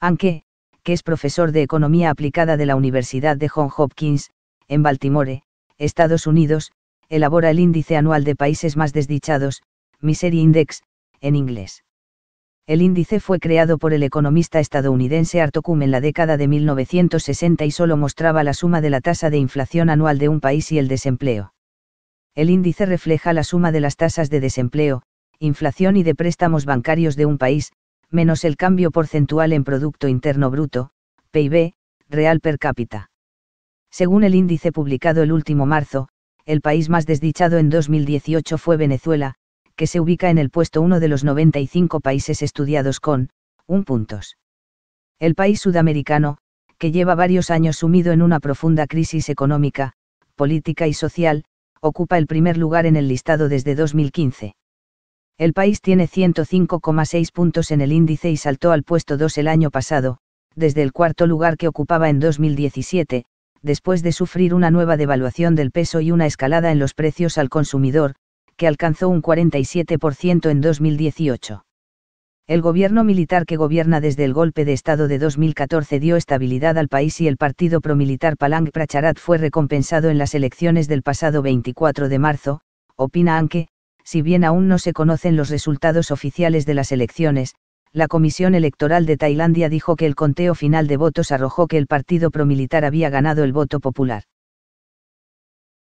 Anke, que es profesor de Economía Aplicada de la Universidad de Johns Hopkins, en Baltimore, Estados Unidos, elabora el Índice Anual de Países Más Desdichados, Misery Index, en inglés. El índice fue creado por el economista estadounidense Art en la década de 1960 y solo mostraba la suma de la tasa de inflación anual de un país y el desempleo. El índice refleja la suma de las tasas de desempleo, inflación y de préstamos bancarios de un país, menos el cambio porcentual en Producto Interno Bruto, PIB, real per cápita. Según el índice publicado el último marzo, el país más desdichado en 2018 fue Venezuela, que se ubica en el puesto uno de los 95 países estudiados con, un puntos. El país sudamericano, que lleva varios años sumido en una profunda crisis económica, política y social, ocupa el primer lugar en el listado desde 2015. El país tiene 105,6 puntos en el índice y saltó al puesto 2 el año pasado, desde el cuarto lugar que ocupaba en 2017, después de sufrir una nueva devaluación del peso y una escalada en los precios al consumidor, que alcanzó un 47% en 2018. El gobierno militar que gobierna desde el golpe de Estado de 2014 dio estabilidad al país y el partido promilitar Palang Pracharat fue recompensado en las elecciones del pasado 24 de marzo, opina Anke, si bien aún no se conocen los resultados oficiales de las elecciones, la Comisión Electoral de Tailandia dijo que el conteo final de votos arrojó que el partido promilitar había ganado el voto popular.